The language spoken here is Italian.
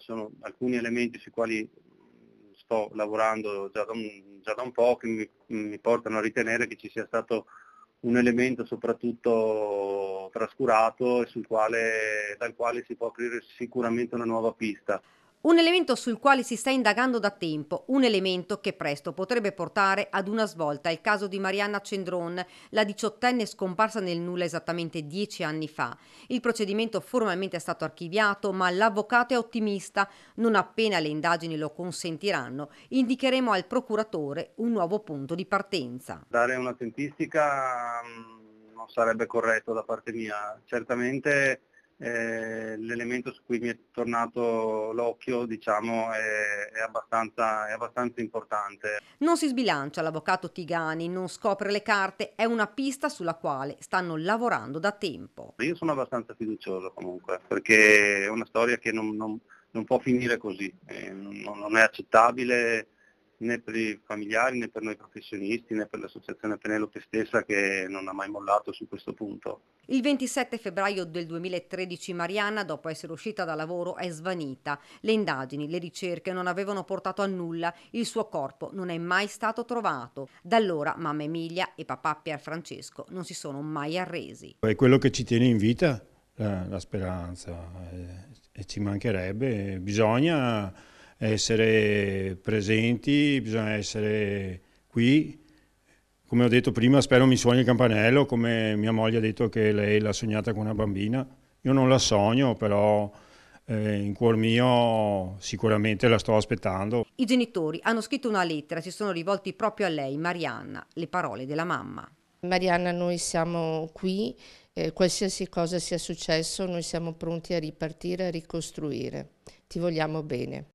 sono alcuni elementi sui quali mm, sto lavorando già da un, già da un po' che mi, mi portano a ritenere che ci sia stato un elemento soprattutto trascurato e quale, dal quale si può aprire sicuramente una nuova pista. Un elemento sul quale si sta indagando da tempo, un elemento che presto potrebbe portare ad una svolta, è il caso di Marianna Cendron, la diciottenne scomparsa nel nulla esattamente dieci anni fa. Il procedimento formalmente è stato archiviato, ma l'avvocato è ottimista. Non appena le indagini lo consentiranno, indicheremo al procuratore un nuovo punto di partenza. Dare una tempistica mm, non sarebbe corretto da parte mia. Certamente eh, l'elemento su cui mi è tornato l'occhio diciamo, è, è, abbastanza, è, abbastanza, importante. Non si sbilancia l'avvocato Tigani, non scopre le carte, è una pista sulla quale stanno lavorando da tempo. Io sono abbastanza fiducioso comunque, perché è una storia che non, non, non può finire così, eh, non, non è accettabile né per i familiari né per noi professionisti né per l'associazione Penelope stessa che non ha mai mollato su questo punto. Il 27 febbraio del 2013 Mariana, dopo essere uscita da lavoro, è svanita. Le indagini, le ricerche non avevano portato a nulla, il suo corpo non è mai stato trovato. Da allora mamma Emilia e papà Pier Francesco non si sono mai arresi. È quello che ci tiene in vita la, la speranza e, eh, e ci mancherebbe, bisogna essere presenti, bisogna essere qui. Come ho detto prima, spero mi suoni il campanello, come mia moglie ha detto che lei l'ha sognata con una bambina. Io non la sogno, però eh, in cuor mio sicuramente la sto aspettando. I genitori hanno scritto una lettera, si sono rivolti proprio a lei, Marianna, le parole della mamma. Marianna, noi siamo qui, eh, qualsiasi cosa sia successo, noi siamo pronti a ripartire, a ricostruire. Ti vogliamo bene.